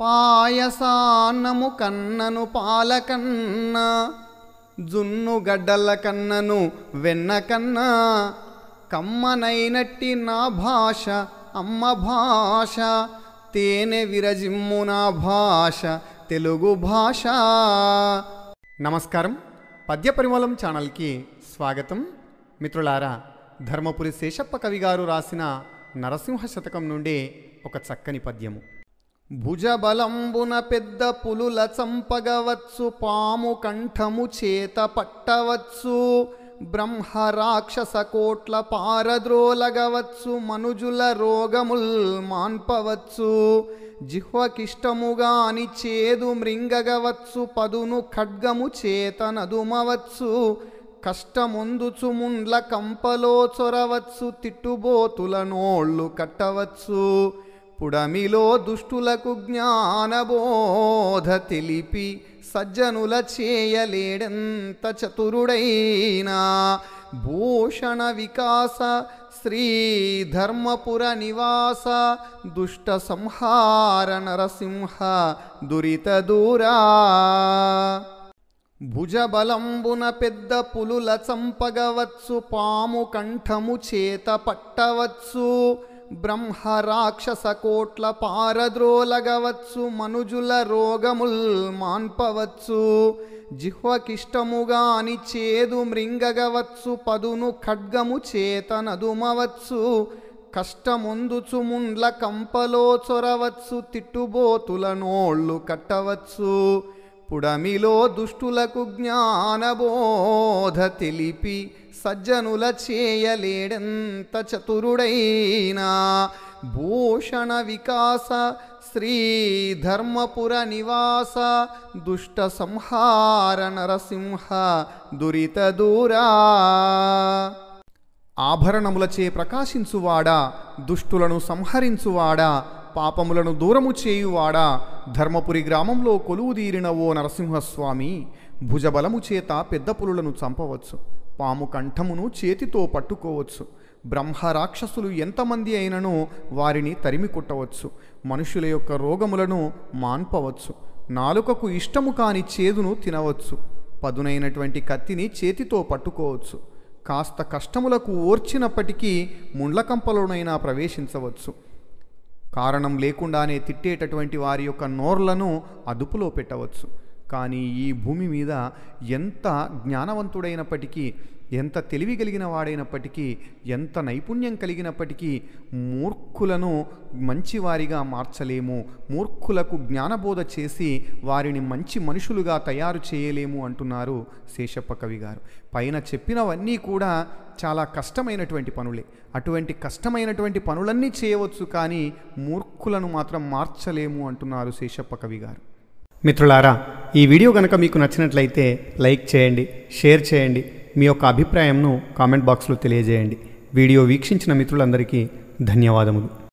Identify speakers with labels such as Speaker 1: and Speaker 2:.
Speaker 1: పాయసాన్నము కన్నను పాలకన్న జున్ను గడ్డల కన్నను వెన్న కన్నా కమ్మనైనట్టి నా భాష అమ్మ భాష తేనె విరజిమ్ము నా భాష తెలుగు భాష నమస్కారం పద్య పరిమళం ఛానల్కి స్వాగతం మిత్రులారా ధర్మపురి శేషప్ప కవి గారు రాసిన నరసింహ శతకం నుండి ఒక చక్కని పద్యము భుజబలంబున పెద్ద పులుల చంపగవచ్చు పాము కంఠము చేత పట్టవచ్చు రాక్షస కోట్ల పారద్రోలగవచ్చు మనుజుల రోగముల్ మాన్పవచ్చు జిహ్వకిష్టముగాని చేదు మృంగగవచ్చు పదును ఖడ్గము చేత నదుమవచ్చు కష్టముందుచు ముండ్ల కంపలో చొరవచ్చు తిట్టుబోతుల నోళ్ళు కట్టవచ్చు పుడమిలో దుష్టులకు జ్ఞానబోధ తెలిపి సజ్జనుల చేయలేడంత చతురుడైనా భూషణ వికాస శ్రీధర్మపుర నివాస దుష్ట సంహార నరసింహ దురిత దూరా భుజబలంబున పెద్ద పులుల చంపగవచ్చు పాము కంఠము చేత పట్టవచ్చు కోట్ల పారద్రోలగవచ్చు మనుజుల రోగముల్ మాన్పవచ్చు జిహ్వకిష్టముగాని చేదు మృంగగవచ్చు పదును ఖడ్గము చేతనదుమవచ్చు కష్టమొందుచు ముండ్ల కంపలో చొరవచ్చు తిట్టుబోతుల నోళ్ళు కట్టవచ్చు పుడమిలో దుష్టులకు జ్ఞానబోధ తెలిపి సజ్జనుల చేయలేడంత చతురుడైనా భూషణ వికాస శ్రీధర్మపుర నివాస దుష్ట సంహార నరసింహ దురిత దూరా ఆభరణములచే ప్రకాశించువాడా దుష్టులను సంహరించువాడా పాపములను దూరము చేయువాడా ధర్మపురి గ్రామంలో కొలువు దీరిన ఓ నరసింహస్వామి భుజబలము చేత పెద్ద పులులను చంపవచ్చు పాము కంఠమును చేతితో పట్టుకోవచ్చు బ్రహ్మ రాక్షసులు ఎంతమంది అయినను వారిని తరిమి కొట్టవచ్చు మనుషుల యొక్క రోగములను మాన్పవచ్చు నాలుకకు ఇష్టము కాని చేదును తినవచ్చు పదునైనటువంటి కత్తిని చేతితో పట్టుకోవచ్చు కాస్త కష్టములకు ఓర్చినప్పటికీ ముండ్లకంపలోనైనా ప్రవేశించవచ్చు కారణం లేకుండానే తిట్టేటటువంటి వారి యొక్క నోర్లను అదుపులో పెట్టవచ్చు కానీ ఈ భూమి మీద ఎంత జ్ఞానవంతుడైనప్పటికీ ఎంత తెలివి కలిగిన వాడైనప్పటికీ ఎంత నైపుణ్యం కలిగినప్పటికీ మూర్ఖులను మంచివారిగా మార్చలేము మూర్ఖులకు జ్ఞానబోధ చేసి వారిని మంచి మనుషులుగా తయారు చేయలేము అంటున్నారు శేషప్ప కవి గారు పైన చెప్పినవన్నీ కూడా చాలా కష్టమైనటువంటి పనులే అటువంటి కష్టమైనటువంటి పనులన్నీ చేయవచ్చు కానీ మూర్ఖులను మాత్రం మార్చలేము అంటున్నారు శేషప్ప కవి గారు మిత్రులారా ఈ వీడియో కనుక మీకు నచ్చినట్లయితే లైక్ చేయండి షేర్ చేయండి మీ యొక్క అభిప్రాయంను కామెంట్ బాక్స్లో తెలియజేయండి వీడియో వీక్షించిన మిత్రులందరికీ ధన్యవాదములు